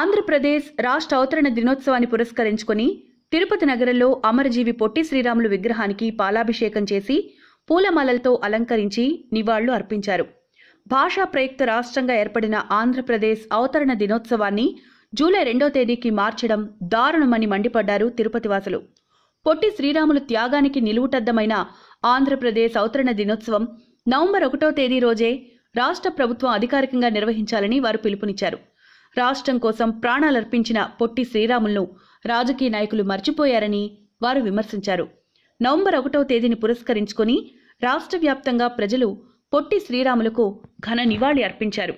ఆంధ్రప్రదేశ్ రాష్ట్ర అవతరణ దినోత్సవాన్ని పురస్కరించుకుని తిరుపతి నగరంలో అమరజీవి పొట్టి శ్రీరాములు విగ్రహానికి పాలాభిషేకం చేసి పూలమాలలతో అలంకరించి నివాళులు అర్పించారు భాషా ప్రయుక్త రాష్ట్రంగా ఏర్పడిన ఆంధ్రప్రదేశ్ అవతరణ దినోత్సవాన్ని జూలై రెండో తేదీకి మార్చడం దారుణమని మండిపడ్డారు తిరుపతివాసులు పొట్టి శ్రీరాములు త్యాగానికి నిలువుటద్దమైన ఆంధ్రప్రదేశ్ అవతరణ దినోత్సవం నవంబర్ ఒకటో తేదీ రోజే రాష్ట్ర ప్రభుత్వం అధికారికంగా నిర్వహించాలని వారు పిలుపునిచ్చారు రాష్ట్రం కోసం ప్రాణాలర్పించిన పొట్టి శ్రీరాములను రాజకీయ నాయకులు మర్చిపోయారని వారు విమర్శించారు నవంబర్ ఒకటవ తేదీని పురస్కరించుకొని రాష్ట్ర వ్యాప్తంగా ప్రజలు పొట్టి శ్రీరాములకు ఘన నివాళి అర్పించారు